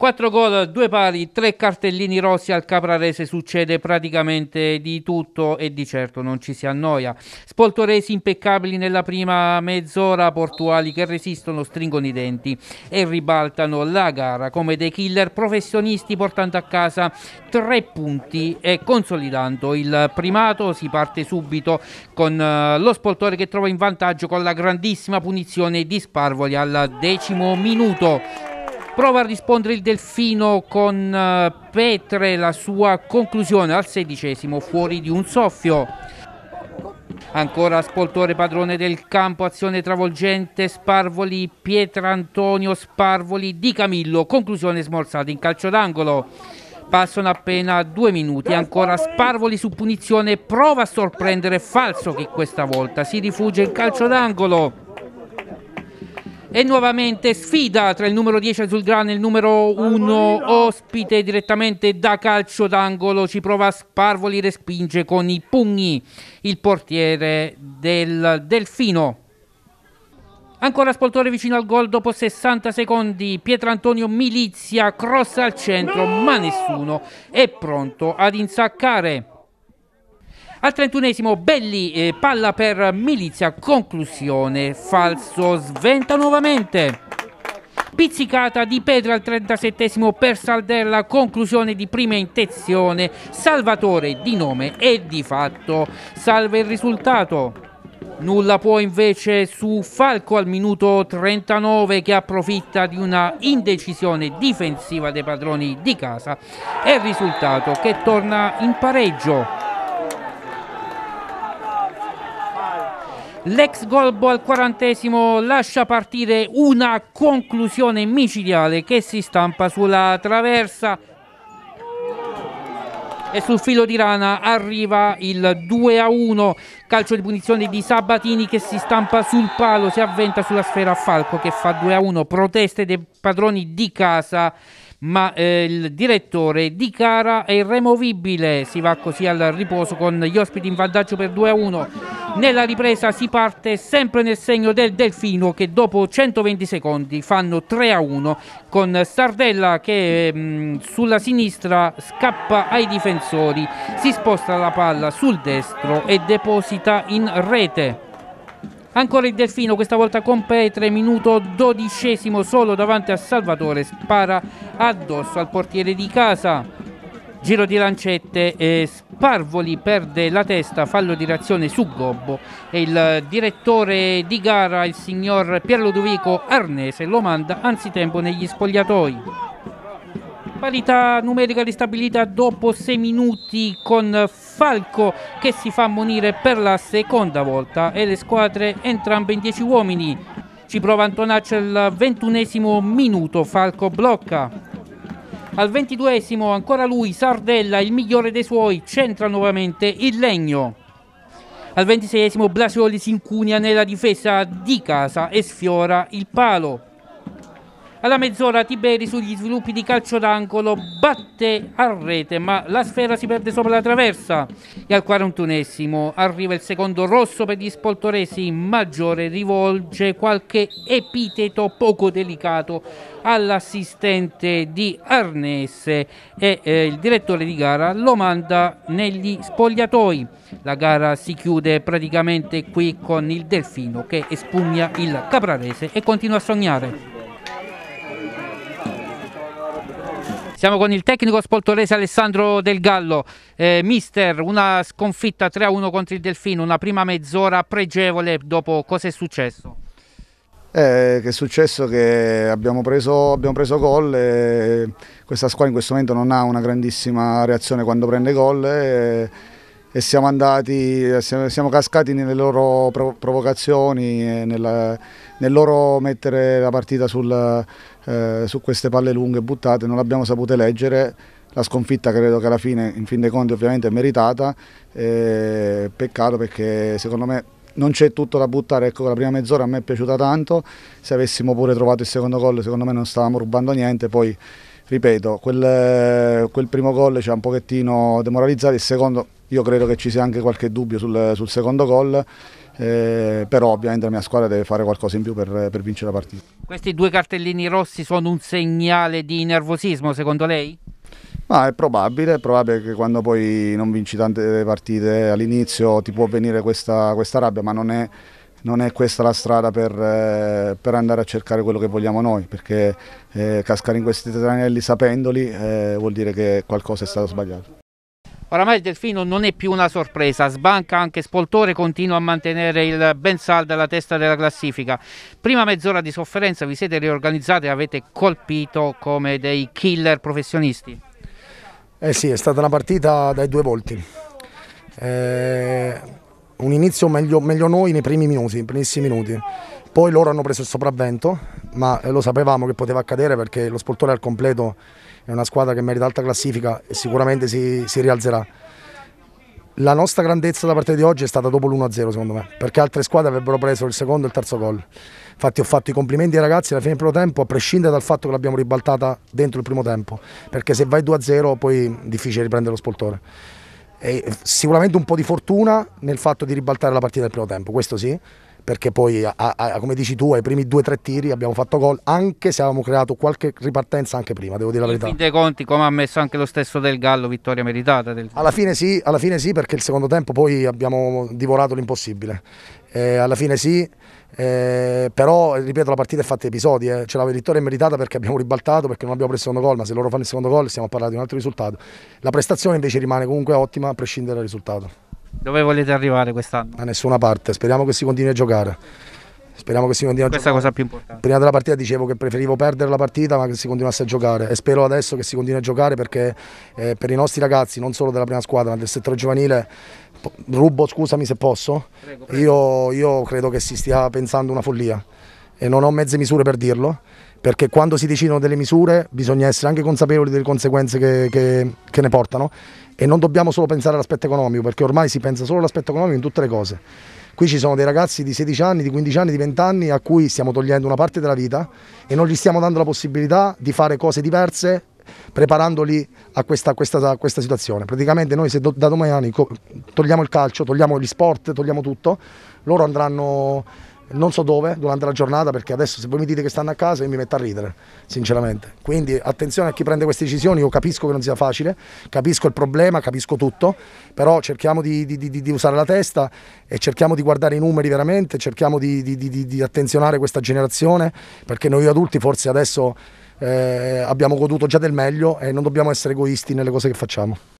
4 gol, 2 pari, 3 cartellini rossi al Caprarese, succede praticamente di tutto e di certo non ci si annoia. Spoltoresi impeccabili nella prima mezz'ora, portuali che resistono, stringono i denti e ribaltano la gara come dei killer professionisti portando a casa 3 punti e consolidando il primato. Si parte subito con eh, lo spoltore che trova in vantaggio con la grandissima punizione di Sparvoli al decimo minuto. Prova a rispondere il Delfino con eh, Petre, la sua conclusione al sedicesimo fuori di un soffio. Ancora Spoltore padrone del campo, azione travolgente, Sparvoli, Pietrantonio, Sparvoli di Camillo, conclusione smorzata in calcio d'angolo. Passano appena due minuti, ancora Sparvoli su punizione, prova a sorprendere Falso che questa volta si rifugia in calcio d'angolo. E nuovamente sfida tra il numero 10 Azulgrana e il numero 1 ospite direttamente da calcio d'angolo. Ci prova a Sparvoli, respinge con i pugni il portiere del Delfino. Ancora Spoltore vicino al gol dopo 60 secondi. Pietrantonio Milizia cross al centro, no! ma nessuno è pronto ad insaccare. Al 31esimo Belli, eh, palla per Milizia, conclusione, falso, sventa nuovamente. Pizzicata di Pedro al 37 esimo per Saldella, conclusione di prima intenzione, Salvatore di nome e di fatto. Salva il risultato. Nulla può invece su Falco al minuto 39 che approfitta di una indecisione difensiva dei padroni di casa. e il risultato che torna in pareggio. L'ex golbo al quarantesimo lascia partire una conclusione micidiale che si stampa sulla traversa e sul filo di rana arriva il 2 a 1 Calcio di punizione di Sabatini che si stampa sul palo, si avventa sulla sfera a Falco che fa 2 a 1. Proteste dei padroni di casa ma eh, il direttore Di Cara è irremovibile. Si va così al riposo con gli ospiti in vantaggio per 2-1. a Nella ripresa si parte sempre nel segno del Delfino che dopo 120 secondi fanno 3-1 a con Sardella che mh, mm, sulla sinistra scappa ai difensori, si sposta la palla sul destro e deposita partita in rete. Ancora il Delfino, questa volta con Petre, minuto dodicesimo solo davanti a Salvatore, spara addosso al portiere di casa. Giro di lancette, e Sparvoli perde la testa, fallo di reazione su Gobbo e il direttore di gara, il signor Pierlodovico Arnese, lo manda anzitempo negli spogliatoi parità numerica ristabilita dopo 6 minuti con Falco che si fa ammonire per la seconda volta e le squadre entrambe in 10 uomini. Ci prova Antonacci al ventunesimo minuto, Falco blocca. Al ventiduesimo ancora lui, Sardella, il migliore dei suoi, centra nuovamente il legno. Al ventiseiesimo Blasioli si incunia nella difesa di casa e sfiora il palo. Alla mezz'ora Tiberi sugli sviluppi di calcio d'angolo batte a rete ma la sfera si perde sopra la traversa e al 41esimo arriva il secondo rosso per gli spoltoresi Maggiore rivolge qualche epiteto poco delicato all'assistente di Arnese e eh, il direttore di gara lo manda negli spogliatoi. La gara si chiude praticamente qui con il Delfino che espugna il Caprarese e continua a sognare. Siamo con il tecnico spoltorese Alessandro Del Gallo. Eh, mister, una sconfitta 3-1 contro il Delfino, una prima mezz'ora pregevole dopo cosa è successo? Eh, che è successo che abbiamo preso, abbiamo preso gol e questa squadra in questo momento non ha una grandissima reazione quando prende gol. E e siamo andati, eh, siamo cascati nelle loro provocazioni nel, nel loro mettere la partita sul, eh, su queste palle lunghe buttate, non l'abbiamo saputo leggere. La sconfitta credo che alla fine, in fin dei conti ovviamente è meritata, eh, peccato perché secondo me non c'è tutto da buttare, ecco la prima mezz'ora a me è piaciuta tanto, se avessimo pure trovato il secondo gol secondo me non stavamo rubando niente, poi ripeto, quel, quel primo gol ci ha un pochettino demoralizzato, il secondo io credo che ci sia anche qualche dubbio sul, sul secondo gol, eh, però ovviamente la mia squadra deve fare qualcosa in più per, per vincere la partita. Questi due cartellini rossi sono un segnale di nervosismo secondo lei? Ma è probabile, è probabile che quando poi non vinci tante partite all'inizio ti può venire questa, questa rabbia, ma non è, non è, questa la strada per, eh, per, andare a cercare quello che vogliamo noi, perché eh, cascare in questi tranelli sapendoli eh, vuol dire che qualcosa è stato sbagliato. Oramai il Delfino non è più una sorpresa, sbanca anche Spoltore, continua a mantenere il ben saldo alla testa della classifica. Prima mezz'ora di sofferenza vi siete riorganizzati e avete colpito come dei killer professionisti. Eh sì, è stata una partita dai due volti. Eh, un inizio meglio, meglio noi nei primi minuti, nei primissimi minuti. Poi loro hanno preso il sopravvento, ma eh, lo sapevamo che poteva accadere perché lo Spoltore al completo è una squadra che merita alta classifica e sicuramente si, si rialzerà. La nostra grandezza da parte di oggi è stata dopo l'1-0 secondo me, perché altre squadre avrebbero preso il secondo e il terzo gol. Infatti ho fatto i complimenti ai ragazzi alla fine del primo tempo, a prescindere dal fatto che l'abbiamo ribaltata dentro il primo tempo, perché se vai 2-0 poi è difficile riprendere lo spoltore. E sicuramente un po' di fortuna nel fatto di ribaltare la partita del primo tempo, questo sì, perché poi, a, a, come dici tu, ai primi due o tre tiri abbiamo fatto gol, anche se avevamo creato qualche ripartenza anche prima, devo dire la verità. In fin dei conti, come ha messo anche lo stesso Del Gallo, vittoria meritata? Del... Alla, fine sì, alla fine sì, perché il secondo tempo poi abbiamo divorato l'impossibile. Eh, alla fine sì, eh, però ripeto la partita è fatta di episodi, eh. cioè, la vittoria è meritata perché abbiamo ribaltato, perché non abbiamo preso il secondo gol, ma se loro fanno il secondo gol stiamo a parlare di un altro risultato. La prestazione invece rimane comunque ottima a prescindere dal risultato. Dove volete arrivare quest'anno? A nessuna parte, speriamo che si continui a giocare. Speriamo che si continui a Questa giocare. Questa è la cosa più importante. Prima della partita dicevo che preferivo perdere la partita ma che si continuasse a giocare e spero adesso che si continui a giocare perché eh, per i nostri ragazzi, non solo della prima squadra ma del settore giovanile, rubo scusami se posso, prego, prego. Io, io credo che si stia pensando una follia e non ho mezze misure per dirlo perché quando si decidono delle misure bisogna essere anche consapevoli delle conseguenze che, che, che ne portano e non dobbiamo solo pensare all'aspetto economico, perché ormai si pensa solo all'aspetto economico in tutte le cose. Qui ci sono dei ragazzi di 16 anni, di 15 anni, di 20 anni a cui stiamo togliendo una parte della vita e non gli stiamo dando la possibilità di fare cose diverse preparandoli a questa, questa, a questa situazione. Praticamente noi se do, da domani togliamo il calcio, togliamo gli sport, togliamo tutto, loro andranno non so dove durante la giornata perché adesso se voi mi dite che stanno a casa io mi metto a ridere sinceramente quindi attenzione a chi prende queste decisioni io capisco che non sia facile capisco il problema capisco tutto però cerchiamo di, di, di, di usare la testa e cerchiamo di guardare i numeri veramente cerchiamo di attenzionare questa generazione perché noi adulti forse adesso eh, abbiamo goduto già del meglio e non dobbiamo essere egoisti nelle cose che facciamo